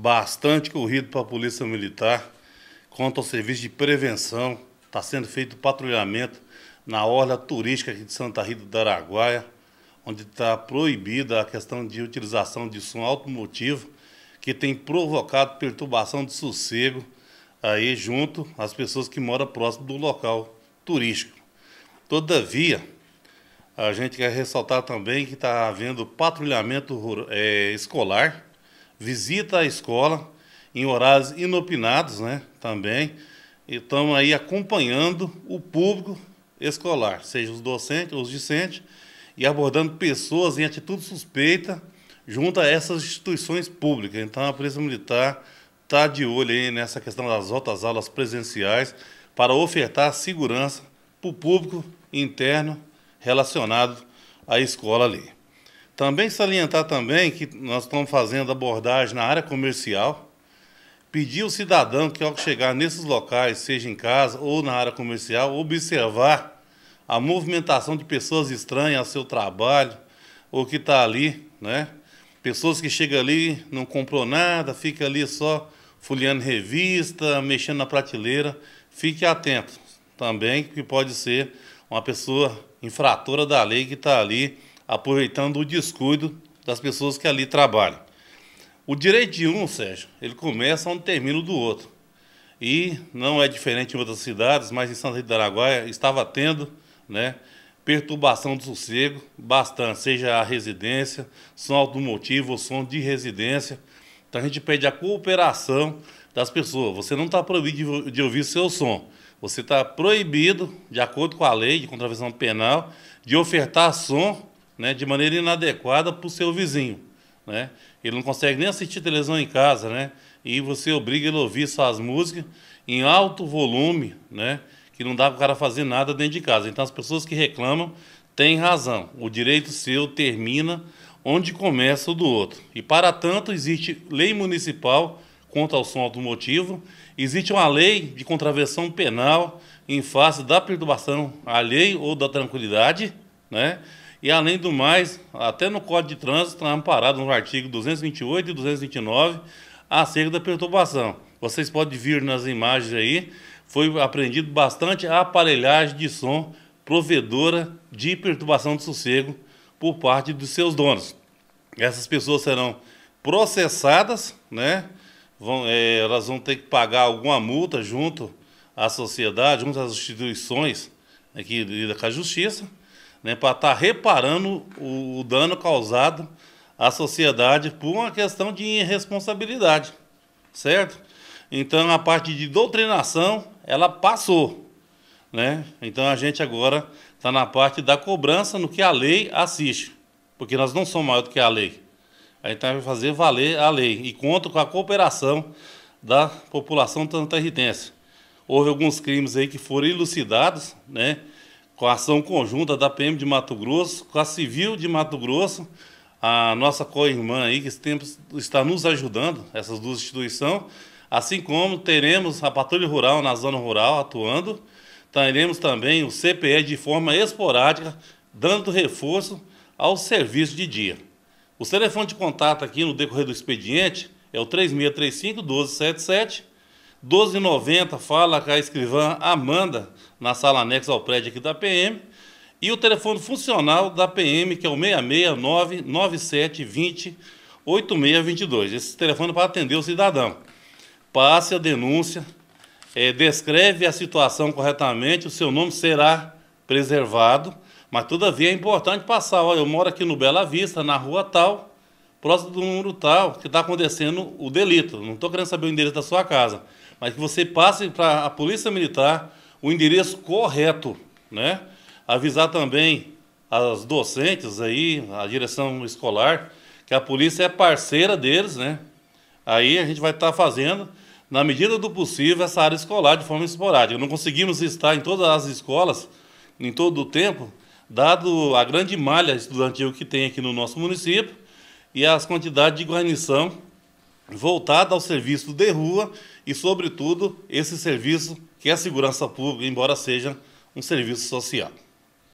bastante corrido para a Polícia Militar quanto ao serviço de prevenção. Está sendo feito patrulhamento na orla turística aqui de Santa Rita do Araguaia, onde está proibida a questão de utilização de som automotivo, que tem provocado perturbação de sossego aí junto às pessoas que moram próximo do local turístico. Todavia, a gente quer ressaltar também que está havendo patrulhamento é, escolar visita à escola em horários inopinados, né? Também. Estamos aí acompanhando o público escolar, seja os docentes, ou os discentes, e abordando pessoas em atitude suspeita junto a essas instituições públicas. Então a Polícia Militar está de olho aí nessa questão das outras aulas presenciais para ofertar segurança para o público interno relacionado à escola ali. Também salientar também que nós estamos fazendo abordagem na área comercial, pedir ao cidadão que ao chegar nesses locais, seja em casa ou na área comercial, observar a movimentação de pessoas estranhas ao seu trabalho ou que está ali, né? Pessoas que chegam ali, não comprou nada, fica ali só folheando revista, mexendo na prateleira. Fique atento também, que pode ser uma pessoa infratora da lei que está ali aproveitando o descuido das pessoas que ali trabalham. O direito de um, Sérgio, ele começa onde termina o do outro. E não é diferente em outras cidades, mas em Santa Rita do Araguaia estava tendo né, perturbação do sossego bastante, seja a residência, som automotivo ou som de residência. Então a gente pede a cooperação das pessoas. Você não está proibido de, de ouvir seu som. Você está proibido, de acordo com a lei de contravenção penal, de ofertar som né, de maneira inadequada para o seu vizinho. Né? Ele não consegue nem assistir televisão em casa, né? E você obriga ele a ouvir suas músicas em alto volume, né? Que não dá para o cara fazer nada dentro de casa. Então as pessoas que reclamam têm razão. O direito seu termina onde começa o do outro. E para tanto existe lei municipal contra o som automotivo, existe uma lei de contravenção penal em face da perturbação alheia ou da tranquilidade, né? E, além do mais, até no Código de Trânsito está amparado no artigo 228 e 229 acerca da perturbação. Vocês podem vir nas imagens aí, foi apreendido bastante a aparelhagem de som provedora de perturbação de sossego por parte dos seus donos. Essas pessoas serão processadas, né? Vão, é, elas vão ter que pagar alguma multa junto à sociedade, junto às instituições aqui da Justiça né, para estar tá reparando o, o dano causado à sociedade por uma questão de irresponsabilidade, certo? Então a parte de doutrinação ela passou, né? Então a gente agora está na parte da cobrança no que a lei assiste, porque nós não somos maior do que a lei. A gente vai fazer valer a lei e conto com a cooperação da população tantarritense. Houve alguns crimes aí que foram elucidados, né? com a ação conjunta da PM de Mato Grosso, com a Civil de Mato Grosso, a nossa co-irmã aí, que tempo está nos ajudando, essas duas instituições, assim como teremos a Patrulha Rural na zona rural atuando, teremos também o CPE de forma esporádica, dando reforço ao serviço de dia. O telefone de contato aqui no decorrer do expediente é o 3635 1277 1290 fala com a escrivã Amanda, na sala anexa ao prédio aqui da PM. E o telefone funcional da PM, que é o 669 9720 8622. Esse telefone é para atender o cidadão. Passe a denúncia, é, descreve a situação corretamente, o seu nome será preservado. Mas, todavia, é importante passar. Olha, eu moro aqui no Bela Vista, na rua tal próximo do número tal que está acontecendo o delito. Não estou querendo saber o endereço da sua casa, mas que você passe para a Polícia Militar o endereço correto, né? Avisar também as docentes aí, a direção escolar, que a polícia é parceira deles, né? Aí a gente vai estar tá fazendo, na medida do possível, essa área escolar de forma esporádica. Não conseguimos estar em todas as escolas, em todo o tempo, dado a grande malha estudantil que tem aqui no nosso município, e as quantidades de guarnição voltada ao serviço de rua e, sobretudo, esse serviço que é a segurança pública, embora seja um serviço social.